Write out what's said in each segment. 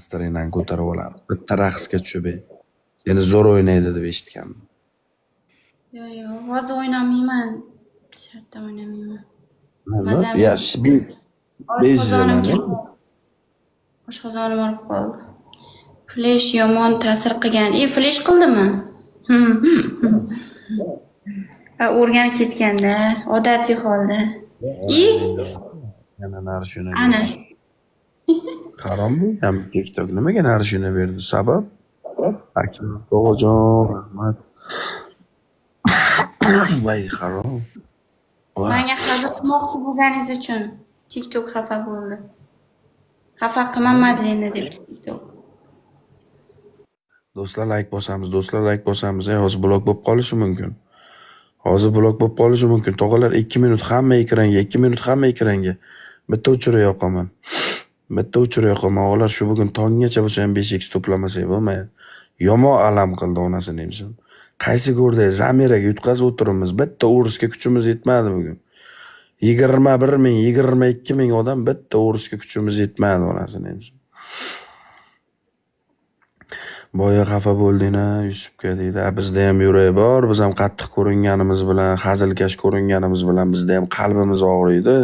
astarangdan ko'tarib olamiz. Bitta raqsga tushib seni zo'r o'ynaydi deb eshitganman Yo'q, yo'q, hozir o'ynamayman. Shartta o'ynamayman. Nima? Oshqozonim olib qoldi. Flesh yomon ta'sir qilgan. E, flesh qildimi? Hm, hm, hm. O'rganib ketganda, odatiy holda. И? Ana shuni. Ana. qarolmayman tiktok nimaga narishini berdi sabab akam bobojon rahmat vay harom manga hazil qilmoqchi bo'lganingiz uchun tiktok xafa bo'ldi xafa qilmamadil endi debdi tiktok do'stlar layk bosamiz do'stlar layk bosamiz hozir blok bo'lib qolishi mumkin hozir blok bo'lib qolishi mumkin tog'alar ikki minut hamma ekranga ikki minut hamma ekranga bitta o'chirib yoqaman Bitta uchur yoqaman olar shu bugun tonggacha ham besh ikki to'plamasak bo'lmaydi. Yomon alam qildi onasini emsin. Qaysi go'rda zamiraga yutqazib o'tiribmiz. Bitta o'risga kuchimiz yetmadi bugun. 21 ming, ikki ming odam bitta o'risga kuchimiz yetmadi onasini emsin. boya xafa bo'lding a yusufga deydi bizda ham yurak bor biz ham qattiq ko'ringanimiz bilan hazilkash ko'ringanimiz bilan bizda ham qalbimiz og'riydi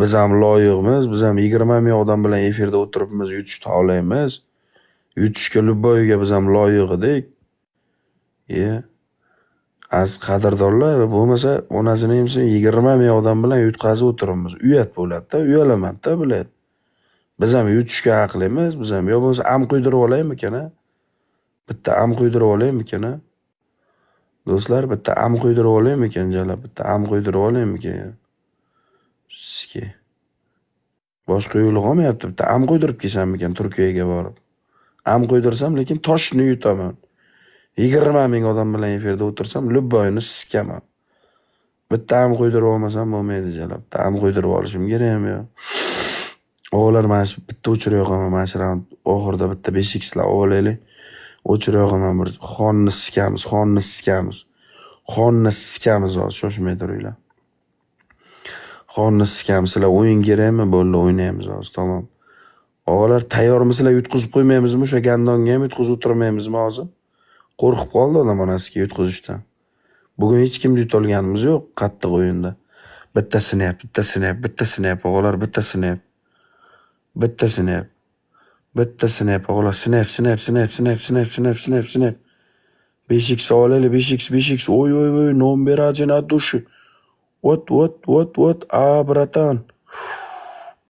Biz ham loyiqmiz, biz ham yigirma ming odam bilan efirda o'tiribmiz, yutishni xohlaymiz. Yutishga любойga biz ham loyiq edik. Ie, aziz qadrdonlar, bo'lmasa onasini emsin 20 ming odam bilan yutqazib o'tiribmiz. Uyat bo'ladi-da, uyalaman Biz ham yutishga haqlimiz, biz ham yo bo'lmasa am quydirib olaymikan-a? Bitta am quydirib olaymikan-a? Do'stlar, bitta am quydirib olaymikan, jala, bitta am quydirib olaymikan? Sizga. Boshqa yo'li qolmayapti. Bitta am qo'ydirib kelsammikan Turkiyaga borib. Am qo'ydirsam, lekin toshni yutaman. 20 ming odam bilan efirda o'tirsam, Lubboyni siskaman. Bitta am qo'ydirib olmasam bo'lmaydi jalab. Bitta am qo'ydirib olishim kerak ham yo. O'g'lar mana shu bitta o'chirib qolaman mana shu raund oxirida bitta 5 xlar lar olaylik. O'chirib qolaman bir xonni siskamiz, xonni siskamiz. Xonni siskamiz, shoshmay turinglar. Qorni siskam, sizlar o'yin kerakmi? Bo'ldi o'ynaymiz hozir tamom. Og'alar tayyormisizlar yutqizib qo'ymaymizmi? O'sha gandonga ham yutqizib o'tirmaymizmi hozir? Qo'rqib qoldi odam onasiga yutqizishdan. Bugun hech kimni yutolganimiz yo'q qattiq o'yinda. Bitta sinayap, bitta sinayap, bitta sinayap, og'alar bitta sinayap. Bitta sinayap. Bitta sinayap, og'alar sinayap, sinayap, sinayap, sinayap, sinayap, sinayap, sinayap, sinayap. 5x olaylik, 5x, 5x. Oy, oy, oy, non berajina dushi. Вот, вот, вот, вот. А, братан.